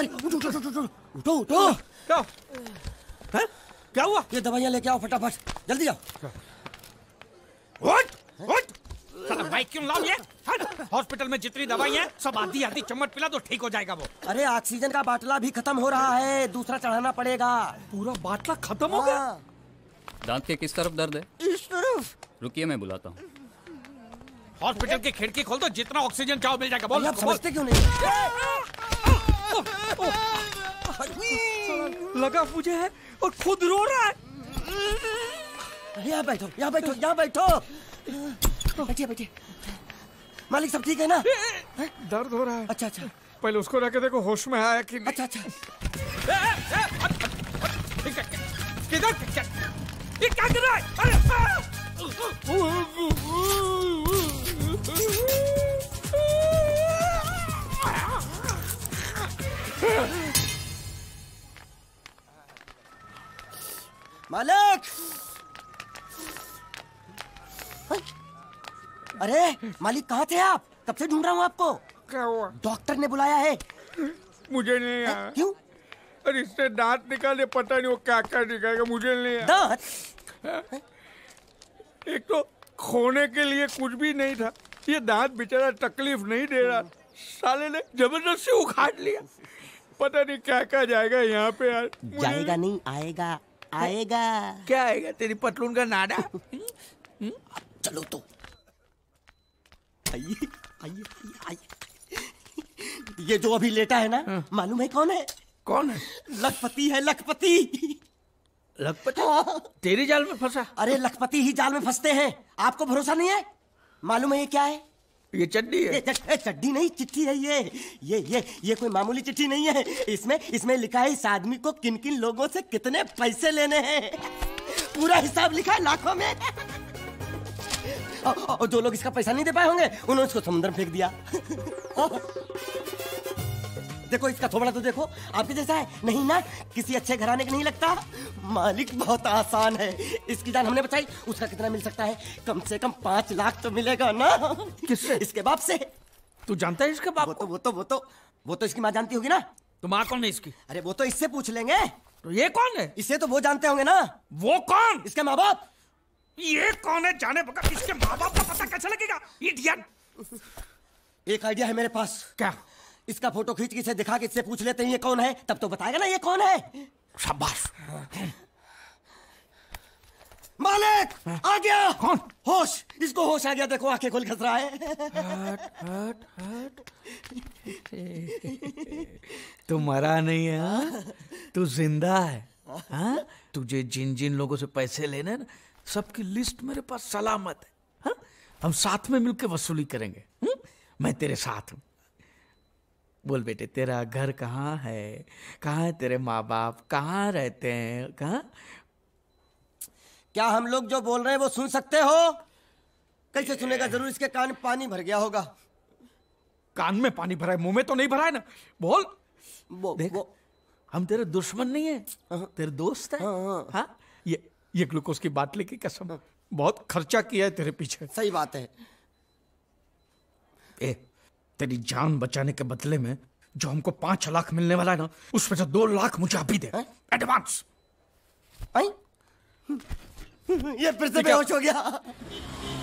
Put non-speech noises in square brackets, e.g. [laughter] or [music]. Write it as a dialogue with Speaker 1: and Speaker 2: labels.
Speaker 1: उठो उठो उठो उठो उठो उठो हाँ, क्या है क्या हुआ ये दवाइयाँ लेके आओ फटाफट जल्दी जाओ व्हाट व्हाट साला भाई क्यों लाओ ये हॉस्पिटल में
Speaker 2: जितनी दवाई है सब आधी आधी चम्मच पिला दो ठीक हो जाएगा वो
Speaker 1: अरे ऑक्सीजन का बाटला भी खत्म हो रहा है दूसरा चढ़ाना पड़ेगा पूरा बाटला खत्म हो गया हाँ।
Speaker 2: दांत के किस तरफ दर्द
Speaker 1: है इस तरफ
Speaker 2: रुकिए मैं बुलाता हूँ हॉस्पिटल की खिड़की खोल दो जितना ऑक्सीजन चाहो मिल जाएगा
Speaker 1: बोल समझते क्यों नहीं लगा मुझे है और खुद रो रहा है यहाँ बैठो यहाँ बैठो यहाँ बैठो बैठिए बैठिए मालिक सब ठीक है ना दर्द हो रहा है अच्छा अच्छा पहले उसको रह के देखो होश में आया कि अच्छा अच्छा किधर ये क्या कर रहा है मालिक अरे मालिक कहाँ थे आप कब से ढूंढ रहा हूँ आपको क्या हुआ डॉक्टर ने बुलाया है मुझे नहीं आ, क्यों अरे इससे
Speaker 2: दांत निकाले पता नहीं वो क्या क्या निकालेगा मुझे नहीं आ, दांत एक तो खोने के लिए कुछ भी नहीं था ये दांत बेचारा तकलीफ नहीं दे रहा साले ने जबरदस्ती उखाड़ लिया पता नहीं क्या
Speaker 1: क्या जाएगा यहाँ पे यार जाएगा नहीं आएगा आएगा
Speaker 2: क्या आएगा तेरी पतलून का नाडा [laughs]
Speaker 1: हम्म, चलो तो आइए आइए आइए ये जो अभी लेटा है ना हाँ। मालूम है कौन है कौन है लखपति है लखपति लखपति हाँ। तेरी जाल में फंसा अरे लखपति ही जाल में फंसते हैं आपको भरोसा नहीं है मालूम है ये क्या है ये चड्डी है चड्डी नहीं चिट्ठी है ये ये ये ये कोई मामूली चिट्ठी नहीं है इसमें इसमें लिखा है इस आदमी को किन किन लोगों से कितने पैसे लेने हैं पूरा हिसाब लिखा है लाखों में और जो लोग इसका पैसा नहीं दे पाए होंगे उन्होंने इसको समुद्र फेंक दिया देखो इसका थोबड़ा तो देखो आपके जैसा है नहीं ना किसी अच्छे घराने का नहीं लगता मालिक बहुत आसान है इसकी जान हमने बचाई उसका कितना मिल सकता है कम से कम पांच लाख तो मिलेगा ना किससे इसके बाप से तू जानता है इसके बाप वो तो वो तो वो तो वो तो इसकी माँ जानती होगी ना तो माँ कौन है इसकी अरे वो तो इससे पूछ लेंगे तो ये कौन है इसे तो वो जानते होंगे ना वो कौन इसके माँ बाप ये कौन है जाने बगैर इसके माँ बाप का पता कैसे लगेगा इडियट एक आइडिया है मेरे पास क्या इसका फोटो खींच इसे दिखा के इससे पूछ लेते हैं ये कौन है तब तो बताएगा ना ये कौन है शाबाश मालिक आ गया कौन होश इसको होश आ गया देखो आंखें खोल खतरा है हट हट हट
Speaker 2: तू मरा नहीं है हाँ? तू जिंदा है हा? तुझे जिन जिन लोगों से पैसे लेने ना सबकी लिस्ट मेरे पास सलामत है हा? हम साथ में मिलकर वसूली करेंगे हुँ? हम्म? मैं तेरे साथ हूँ बोल बेटे तेरा घर कहाँ है कहाँ है तेरे माँ बाप
Speaker 1: कहाँ रहते हैं कहा क्या हम लोग जो बोल रहे हैं वो सुन सकते हो कैसे सुनेगा जरूर इसके कान पानी भर गया होगा
Speaker 2: कान में पानी भरा है मुंह में तो नहीं भरा है ना बोल वो, देख वो, हम तेरे दुश्मन नहीं है हाँ। तेरे दोस्त है हाँ, हाँ, हाँ? ये ये ग्लूकोज की बात लेके कसम बहुत खर्चा किया है तेरे पीछे सही बात है ए, तेरी जान बचाने के बदले में जो हमको पांच लाख मिलने वाला है ना उसमें से दो लाख मुझे अभी दे
Speaker 1: एडवांस ये फिर से बेहोश हो गया